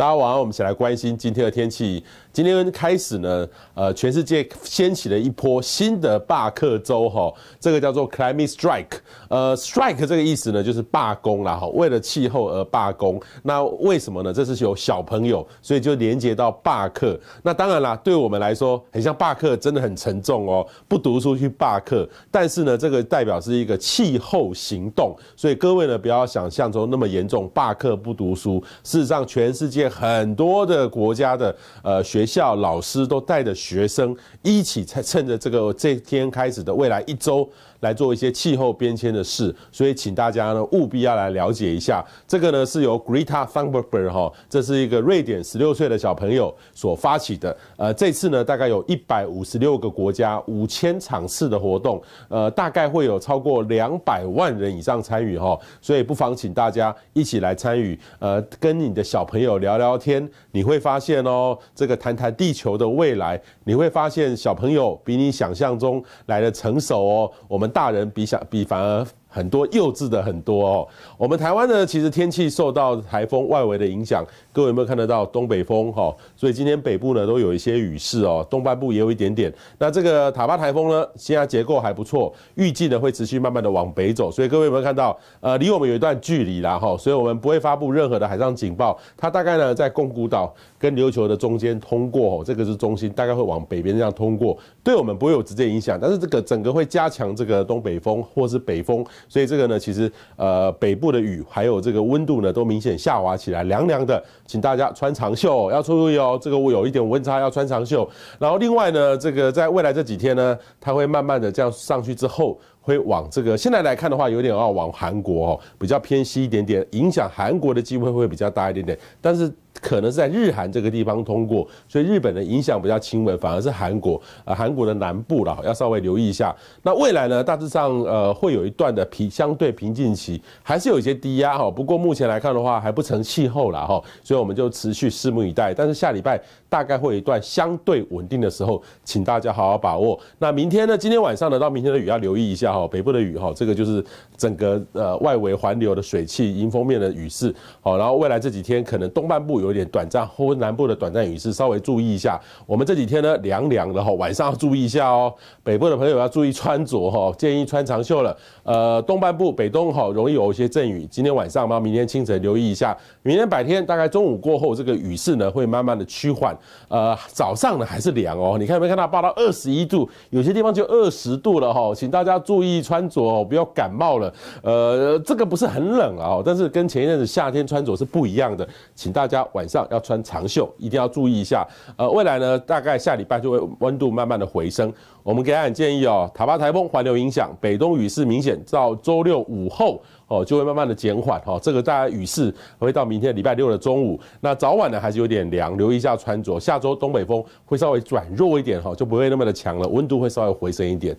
大家晚上，我们一起来关心今天的天气。今天开始呢，呃，全世界掀起了一波新的罢课周，哈，这个叫做 climate strike。呃，strike 这个意思呢，就是罢工了，哈，为了气候而罢工。那为什么呢？这是有小朋友，所以就连接到罢课。那当然啦，对我们来说，很像罢课，真的很沉重哦，不读书去罢课。但是呢，这个代表是一个气候行动，所以各位呢，不要想象中那么严重，罢课不读书。事实上，全世界。很多的国家的呃学校老师都带着学生一起趁趁着这个这天开始的未来一周来做一些气候变迁的事，所以请大家呢务必要来了解一下。这个呢是由 Greta Thunberg 哈，这是一个瑞典十六岁的小朋友所发起的。呃，这次呢大概有一百五十六个国家五千场次的活动，呃，大概会有超过两百万人以上参与哈，所以不妨请大家一起来参与，呃，跟你的小朋友聊。聊聊天，你会发现哦，这个谈谈地球的未来，你会发现小朋友比你想象中来的成熟哦。我们大人比想比反而。很多幼稚的很多哦，我们台湾呢，其实天气受到台风外围的影响，各位有没有看得到东北风哈？所以今天北部呢都有一些雨势哦，东半部也有一点点。那这个塔巴台风呢，现在结构还不错，预计呢会持续慢慢的往北走，所以各位有没有看到？呃，离我们有一段距离啦哈，所以我们不会发布任何的海上警报。它大概呢在宫古岛跟琉球的中间通过，这个是中心，大概会往北边这样通过，对我们不会有直接影响，但是这个整个会加强这个东北风或是北风。所以这个呢，其实呃，北部的雨还有这个温度呢，都明显下滑起来，凉凉的，请大家穿长袖，要注意哦。这个我有一点温差，要穿长袖。然后另外呢，这个在未来这几天呢，它会慢慢的这样上去之后，会往这个现在来看的话，有点要往韩国哦，比较偏西一点点，影响韩国的机会会比较大一点点，但是。可能是在日韩这个地方通过，所以日本的影响比较轻微，反而是韩国，呃，韩国的南部啦，要稍微留意一下。那未来呢，大致上呃会有一段的平相对平静期，还是有一些低压哈。不过目前来看的话，还不成气候了哈，所以我们就持续拭目以待。但是下礼拜大概会有一段相对稳定的时候，请大家好好把握。那明天呢，今天晚上呢，到明天的雨要留意一下哈，北部的雨哈，这个就是整个呃外围环流的水汽迎风面的雨势哦。然后未来这几天可能东半部有。有点短暂，或南部的短暂雨势，稍微注意一下。我们这几天呢，凉凉的哈，晚上要注意一下哦。北部的朋友要注意穿着哈，建议穿长袖了。呃，东半部、北东哈，容易有一些阵雨。今天晚上吗？明天清晨留意一下。明天白天大概中午过后，这个雨势呢会慢慢的趋缓。呃，早上呢还是凉哦。你看有没有看到报到二十一度，有些地方就二十度了哈。请大家注意穿着哦，不要感冒了。呃，这个不是很冷啊，但是跟前一阵子夏天穿着是不一样的。请大家晚。晚上要穿长袖，一定要注意一下。呃，未来呢，大概下礼拜就温度慢慢的回升。我们给大家建议哦，塔巴台风环流影响，北东雨势明显，到周六午后哦就会慢慢的减缓哈。这个大概雨势会到明天礼拜六的中午。那早晚呢还是有点凉，留意一下穿着。下周东北风会稍微转弱一点哈，就不会那么的强了，温度会稍微回升一点。